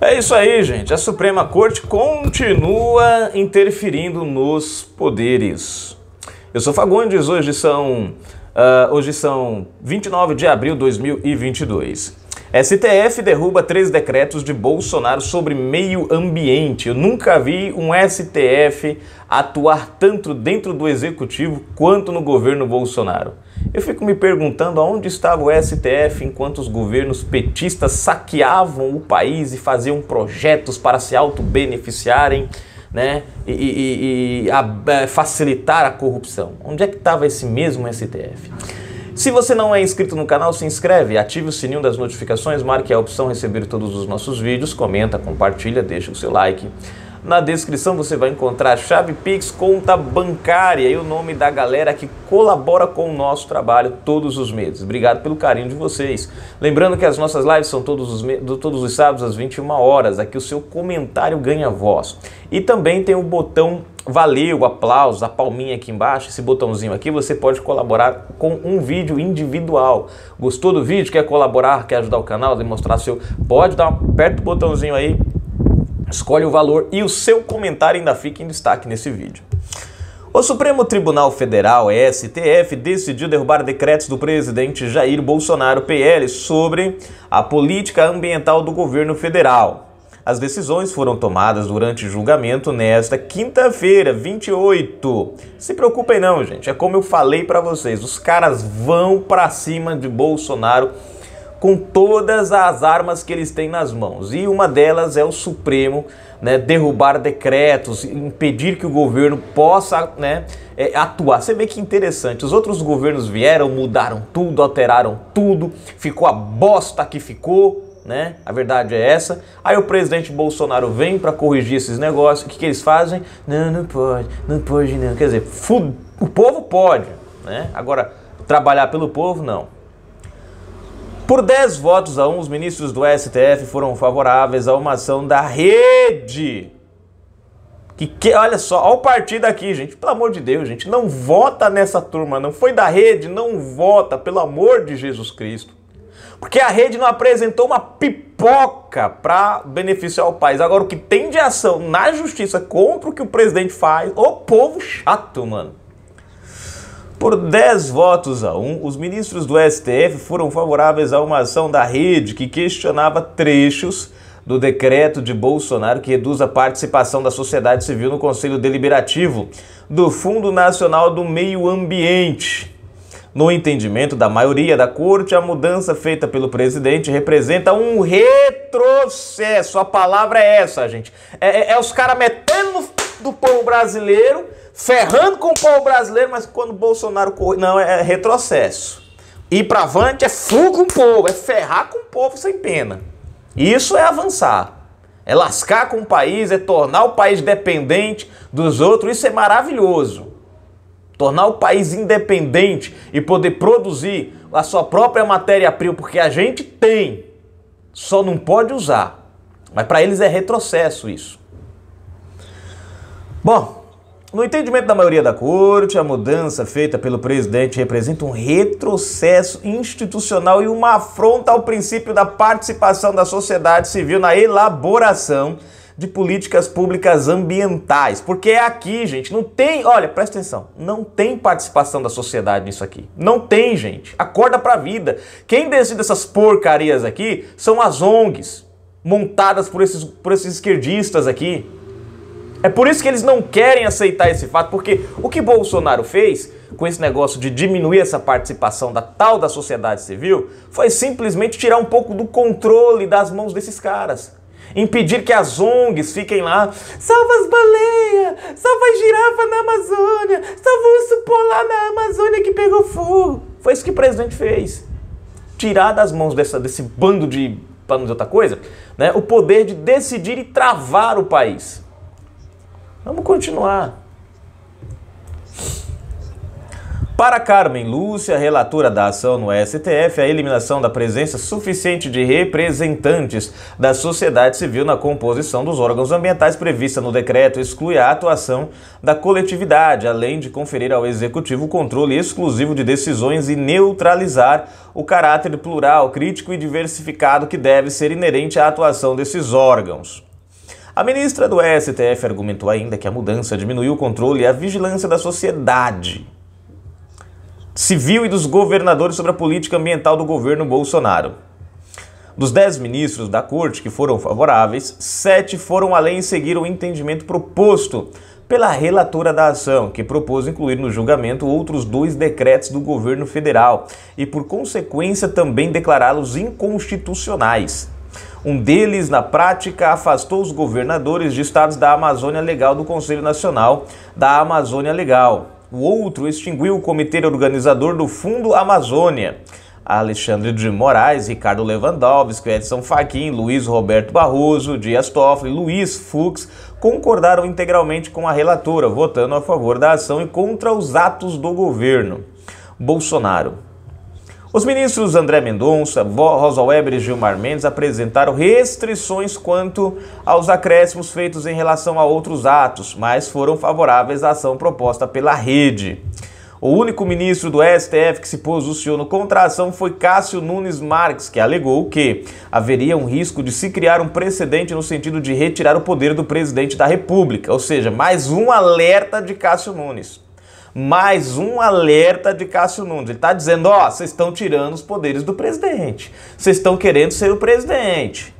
É isso aí, gente. A Suprema Corte continua interferindo nos poderes. Eu sou Fagundes, hoje são, uh, hoje são 29 de abril de 2022. STF derruba três decretos de Bolsonaro sobre meio ambiente. Eu nunca vi um STF atuar tanto dentro do executivo quanto no governo Bolsonaro. Eu fico me perguntando aonde estava o STF enquanto os governos petistas saqueavam o país e faziam projetos para se auto-beneficiarem né, e, e, e a, é, facilitar a corrupção. Onde é que estava esse mesmo STF? Se você não é inscrito no canal, se inscreve, ative o sininho das notificações, marque a opção receber todos os nossos vídeos, comenta, compartilha, deixa o seu like. Na descrição você vai encontrar chave Pix, conta bancária e o nome da galera que colabora com o nosso trabalho todos os meses. Obrigado pelo carinho de vocês. Lembrando que as nossas lives são todos os, todos os sábados às 21 horas. Aqui o seu comentário ganha voz. E também tem o botão valeu, aplausos, a palminha aqui embaixo, esse botãozinho aqui, você pode colaborar com um vídeo individual. Gostou do vídeo? Quer colaborar? Quer ajudar o canal? Demonstrar seu? Pode dar aperta o botãozinho aí Escolhe o valor e o seu comentário ainda fica em destaque nesse vídeo. O Supremo Tribunal Federal, STF, decidiu derrubar decretos do presidente Jair Bolsonaro PL sobre a política ambiental do governo federal. As decisões foram tomadas durante julgamento nesta quinta-feira, 28. Se preocupem não, gente, é como eu falei para vocês, os caras vão para cima de Bolsonaro com todas as armas que eles têm nas mãos. E uma delas é o Supremo né, derrubar decretos, impedir que o governo possa né, é, atuar. Você vê que interessante. Os outros governos vieram, mudaram tudo, alteraram tudo, ficou a bosta que ficou. Né? A verdade é essa. Aí o presidente Bolsonaro vem para corrigir esses negócios. O que, que eles fazem? Não, não pode, não pode, não. Quer dizer, o povo pode, né? Agora, trabalhar pelo povo, não. Por 10 votos a 1, os ministros do STF foram favoráveis a uma ação da rede. Que, que olha só, ao partir daqui, gente. Pelo amor de Deus, gente, não vota nessa turma, não foi da rede, não vota, pelo amor de Jesus Cristo. Porque a rede não apresentou uma pipoca para beneficiar o país. Agora, o que tem de ação na justiça contra o que o presidente faz, O povo chato, mano. Por 10 votos a 1, os ministros do STF foram favoráveis a uma ação da rede que questionava trechos do decreto de Bolsonaro que reduz a participação da sociedade civil no Conselho Deliberativo do Fundo Nacional do Meio Ambiente. No entendimento da maioria da corte, a mudança feita pelo presidente representa um retrocesso. A palavra é essa, gente. É, é, é os caras metendo do povo brasileiro, ferrando com o povo brasileiro, mas quando Bolsonaro corre, não, é, é retrocesso. Ir para avante é fuga com o povo, é ferrar com o povo sem pena. Isso é avançar. É lascar com o país, é tornar o país dependente dos outros, isso é maravilhoso. Tornar o país independente e poder produzir a sua própria matéria-prima, porque a gente tem, só não pode usar. Mas para eles é retrocesso isso. Bom, no entendimento da maioria da corte, a mudança feita pelo presidente representa um retrocesso institucional e uma afronta ao princípio da participação da sociedade civil na elaboração de políticas públicas ambientais. Porque é aqui, gente, não tem, olha, presta atenção, não tem participação da sociedade nisso aqui. Não tem, gente. Acorda pra vida. Quem decide essas porcarias aqui são as ONGs montadas por esses, por esses esquerdistas aqui. É por isso que eles não querem aceitar esse fato, porque o que Bolsonaro fez com esse negócio de diminuir essa participação da tal da sociedade civil foi simplesmente tirar um pouco do controle das mãos desses caras. Impedir que as ONGs fiquem lá, salva as baleias, salva a girafa na Amazônia, salva o urso polar na Amazônia que pegou fogo. Foi isso que o presidente fez. Tirar das mãos dessa, desse bando de, para não dizer outra coisa, né, o poder de decidir e travar o país. Vamos continuar. Para Carmen Lúcia, relatora da ação no STF, a eliminação da presença suficiente de representantes da sociedade civil na composição dos órgãos ambientais prevista no decreto exclui a atuação da coletividade, além de conferir ao executivo o controle exclusivo de decisões e neutralizar o caráter plural, crítico e diversificado que deve ser inerente à atuação desses órgãos. A ministra do STF argumentou ainda que a mudança diminuiu o controle e a vigilância da sociedade civil e dos governadores sobre a política ambiental do governo Bolsonaro. Dos dez ministros da corte que foram favoráveis, sete foram além e seguiram o entendimento proposto pela relatora da ação, que propôs incluir no julgamento outros dois decretos do governo federal e, por consequência, também declará-los inconstitucionais. Um deles, na prática, afastou os governadores de estados da Amazônia Legal do Conselho Nacional da Amazônia Legal. O outro extinguiu o comitê organizador do Fundo Amazônia. Alexandre de Moraes, Ricardo Lewandowski, Edson Fachin, Luiz Roberto Barroso, Dias Toffoli, Luiz Fux concordaram integralmente com a relatora, votando a favor da ação e contra os atos do governo. Bolsonaro, os ministros André Mendonça, Rosa Weber e Gilmar Mendes apresentaram restrições quanto aos acréscimos feitos em relação a outros atos, mas foram favoráveis à ação proposta pela rede. O único ministro do STF que se posicionou contra a ação foi Cássio Nunes Marques, que alegou que haveria um risco de se criar um precedente no sentido de retirar o poder do presidente da República, ou seja, mais um alerta de Cássio Nunes mais um alerta de Cássio Nunes. Ele está dizendo: ó, oh, vocês estão tirando os poderes do presidente, vocês estão querendo ser o presidente.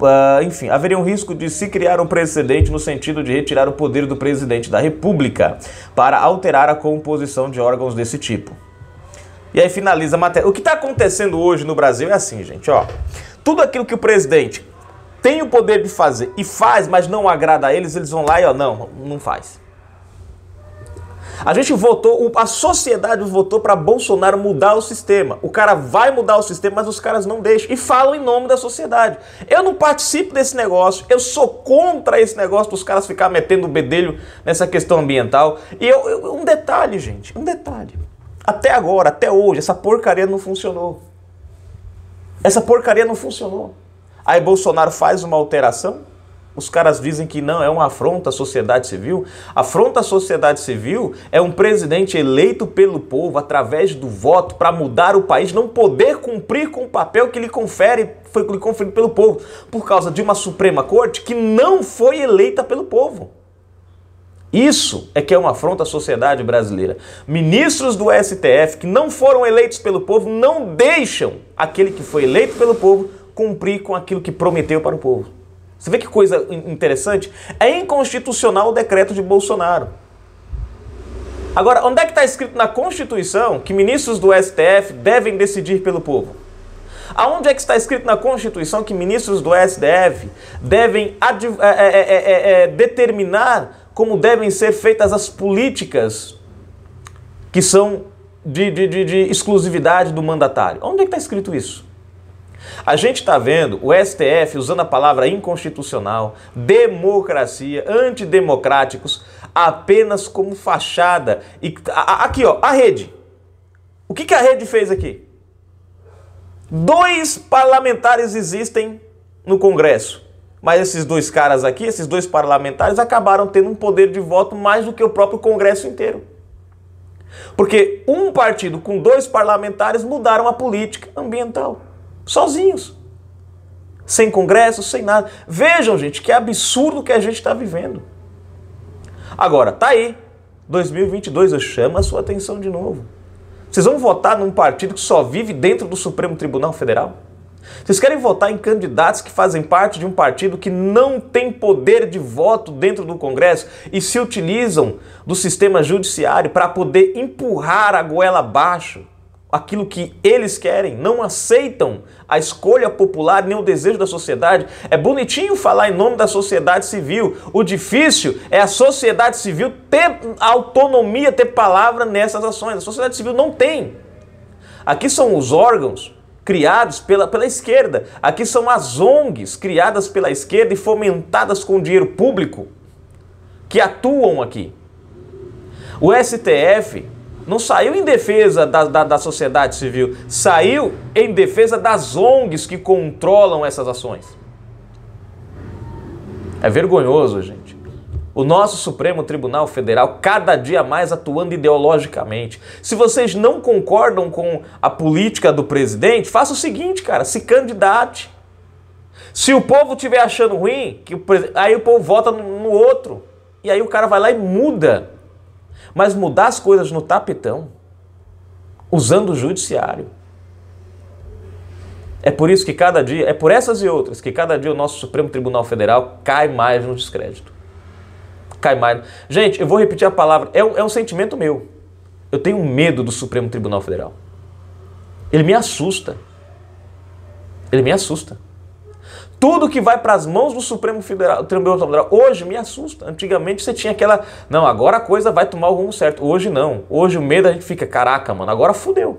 Uh, enfim, haveria um risco de se criar um precedente no sentido de retirar o poder do presidente da República para alterar a composição de órgãos desse tipo. E aí finaliza a matéria. O que está acontecendo hoje no Brasil é assim, gente, ó. Tudo aquilo que o presidente tem o poder de fazer e faz, mas não agrada a eles, eles vão lá e ó, não, não faz. A gente votou, a sociedade votou para Bolsonaro mudar o sistema. O cara vai mudar o sistema, mas os caras não deixam. E falam em nome da sociedade. Eu não participo desse negócio, eu sou contra esse negócio dos caras ficar metendo o bedelho nessa questão ambiental. E eu, eu, um detalhe, gente, um detalhe. Até agora, até hoje, essa porcaria não funcionou. Essa porcaria não funcionou. Aí Bolsonaro faz uma alteração os caras dizem que não, é uma afronta à sociedade civil. Afronta à sociedade civil é um presidente eleito pelo povo através do voto para mudar o país não poder cumprir com o papel que lhe confere, foi lhe conferido pelo povo, por causa de uma Suprema Corte que não foi eleita pelo povo. Isso é que é uma afronta à sociedade brasileira. Ministros do STF que não foram eleitos pelo povo não deixam aquele que foi eleito pelo povo cumprir com aquilo que prometeu para o povo. Você vê que coisa interessante? É inconstitucional o decreto de Bolsonaro. Agora, onde é que está escrito na Constituição que ministros do STF devem decidir pelo povo? Aonde é que está escrito na Constituição que ministros do STF devem é é é, é, é, é, determinar como devem ser feitas as políticas que são de, de, de, de exclusividade do mandatário? Onde é que está escrito isso? A gente está vendo o STF usando a palavra inconstitucional, democracia, antidemocráticos, apenas como fachada. E aqui, ó, a rede. O que, que a rede fez aqui? Dois parlamentares existem no Congresso. Mas esses dois caras aqui, esses dois parlamentares, acabaram tendo um poder de voto mais do que o próprio Congresso inteiro. Porque um partido com dois parlamentares mudaram a política ambiental sozinhos. Sem congresso, sem nada. Vejam, gente, que absurdo que a gente está vivendo. Agora, tá aí. 2022, eu chamo a sua atenção de novo. Vocês vão votar num partido que só vive dentro do Supremo Tribunal Federal? Vocês querem votar em candidatos que fazem parte de um partido que não tem poder de voto dentro do Congresso e se utilizam do sistema judiciário para poder empurrar a goela abaixo aquilo que eles querem, não aceitam a escolha popular nem o desejo da sociedade. É bonitinho falar em nome da sociedade civil. O difícil é a sociedade civil ter autonomia, ter palavra nessas ações. A sociedade civil não tem. Aqui são os órgãos criados pela, pela esquerda. Aqui são as ONGs criadas pela esquerda e fomentadas com dinheiro público que atuam aqui. O STF não saiu em defesa da, da, da, sociedade civil, saiu em defesa das ONGs que controlam essas ações. É vergonhoso, gente. O nosso Supremo Tribunal Federal, cada dia mais atuando ideologicamente. Se vocês não concordam com a política do presidente, faça o seguinte, cara: se candidate. Se o povo estiver achando ruim, que o, aí o povo vota no outro. E aí o cara vai lá e muda mas mudar as coisas no tapetão, usando o judiciário. É por isso que cada dia, é por essas e outras, que cada dia o nosso Supremo Tribunal Federal cai mais no descrédito. Cai mais. Gente, eu vou repetir a palavra, é um, é um sentimento meu. Eu tenho medo do Supremo Tribunal Federal. Ele me assusta. Ele me assusta tudo que vai para as mãos do Supremo Federal, Tribunal Federal hoje me assusta. Antigamente você tinha aquela, não, agora a coisa vai tomar o rumo certo. Hoje não. Hoje o medo a gente fica, caraca, mano, agora fudeu.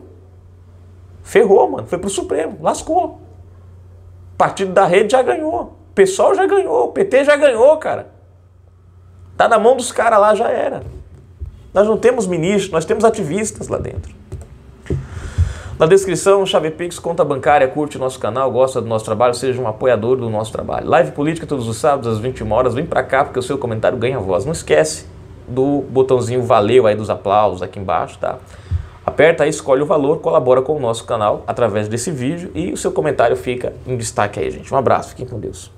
Ferrou, mano. Foi pro Supremo, lascou. Partido da rede já ganhou. pessoal já ganhou, o PT já ganhou, cara. Tá na mão dos caras lá, já era. Nós não temos ministros, nós temos ativistas lá dentro. Na descrição, Chave Pix, conta bancária, curte o nosso canal, gosta do nosso trabalho, seja um apoiador do nosso trabalho. Live política todos os sábados às 21 horas, vem para cá porque o seu comentário ganha voz. Não esquece do botãozinho valeu aí dos aplausos aqui embaixo, tá? Aperta aí, escolhe o valor, colabora com o nosso canal através desse vídeo e o seu comentário fica em destaque aí, gente. Um abraço, fiquem com Deus.